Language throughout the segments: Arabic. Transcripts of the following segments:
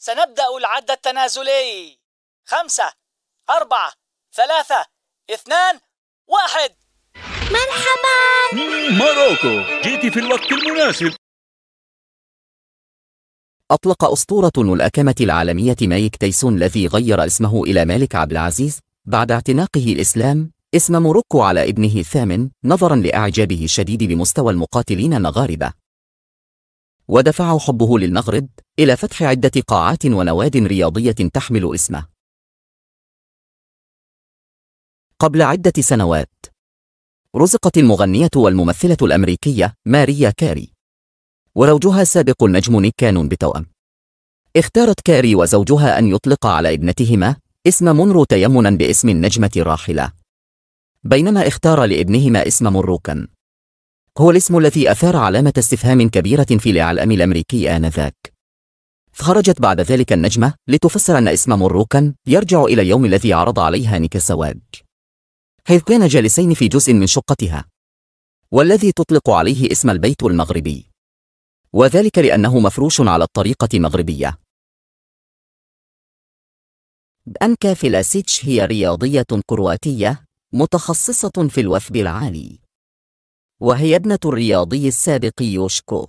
سنبدأ العد التنازلي خمسة أربعة ثلاثة اثنان واحد مرحبا ماروكو جئت في الوقت المناسب أطلق أسطورة الأكمة العالمية مايك تيسون الذي غير اسمه إلى مالك عبد العزيز بعد اعتناقه الإسلام اسم موروكو على ابنه الثامن نظرا لإعجابه الشديد بمستوى المقاتلين المغاربة ودفع حبه للمغرب إلى فتح عدة قاعات ونواد رياضية تحمل اسمه قبل عدة سنوات رزقت المغنية والممثلة الأمريكية ماريا كاري وزوجها سابق النجم نيك كانون بتوأم اختارت كاري وزوجها أن يطلق على ابنتهما اسم مونرو تيمنا باسم النجمة الراحلة بينما اختار لابنهما اسم مروكا هو الاسم الذي أثار علامة استفهام كبيرة في الإعلام الأمريكي آنذاك خرجت بعد ذلك النجمة لتفسر أن اسم مروكا يرجع إلى اليوم الذي عرض عليها الزواج حيث كان جالسين في جزء من شقتها والذي تطلق عليه اسم البيت المغربي وذلك لأنه مفروش على الطريقة المغربية أنكا فيلاسيتش هي رياضية كرواتية متخصصة في الوثب العالي وهي ابنة الرياضي السابق يوشكو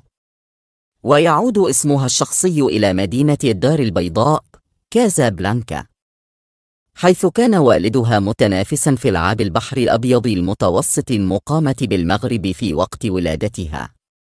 ويعود اسمها الشخصي إلى مدينة الدار البيضاء كازابلانكا حيث كان والدها متنافسا في العاب البحر الأبيض المتوسط المقامة بالمغرب في وقت ولادتها